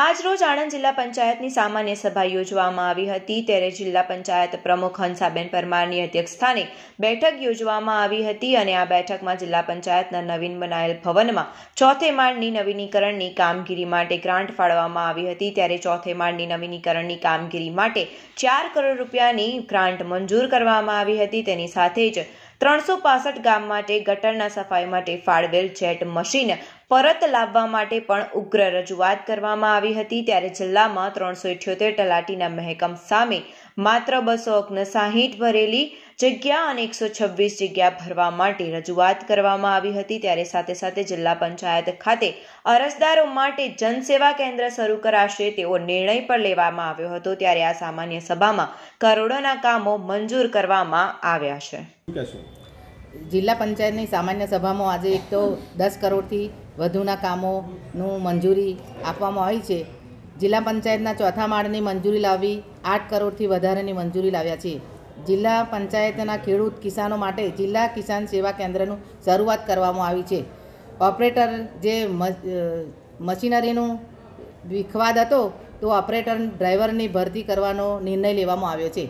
આજરોજ આણંદ જિલ્લા પંચાયતની સામાન્ય સભા યોજવામાં આવી હતી ત્યારે જિલ્લા પંચાયત પ્રમુખ હંસાબેન પરમારની અધ્યક્ષસ્થાને બેઠક યોજવામાં આવી હતી અને આ બેઠકમાં જિલ્લા પંચાયતના નવીન બનાયેલ ભવનમાં ચોથે માળની નવીનીકરણની કામગીરી માટે ગ્રાન્ટ ફાળવવામાં આવી હતી ત્યારે ચોથે માળની નવીનીકરણની કામગીરી માટે ચાર કરોડ રૂપિયાની ગ્રાન્ટ મંજૂર કરવામાં આવી હતી તેની સાથે જ ત્રણસો ગામ માટે ગટરના સફાઈ માટે ફાળવેલ જેટ મશીન પરત લાવવા માટે પણ ઉગ્ર રજૂઆત કરવામાં આવી હતી ત્યારે જિલ્લામાં ત્રણસો ઇઠ્યોતેર તલાટીના મહેકમ સામે માત્ર બસો ઓગણસાહીઠ ભરેલી જગ્યા અને એકસો છવ્વીસ જગ્યા ભરવા માટે રજૂઆત કરવામાં આવી હતી ત્યારે સાથે સાથે જિલ્લા પંચાયત ખાતે અરજદારો માટે જનસેવા કેન્દ્ર શરૂ કરાશે તેવો નિર્ણય પણ લેવામાં આવ્યો હતો ત્યારે આ સામાન્ય સભામાં કરોડોના કામો મંજૂર કરવામાં આવ્યા છે જિલ્લા પંચાયતની સામાન્ય સભામાં આજે એક તો દસ કરોડથી વધુના કામોનું મંજૂરી આપવામાં આવી છે જિલ્લા પંચાયતના ચોથા માળની મંજૂરી લાવી આઠ કરોડથી વધારેની મંજૂરી લાવ્યા છે જિલ્લા પંચાયતના ખેડૂત કિસાનો માટે જિલ્લા કિસાન સેવા કેન્દ્રનું શરૂઆત કરવામાં આવી છે ઓપરેટર જે મશીનરીનું વિખવાદ હતો તો ઓપરેટર ડ્રાઈવરની ભરતી કરવાનો નિર્ણય લેવામાં આવ્યો છે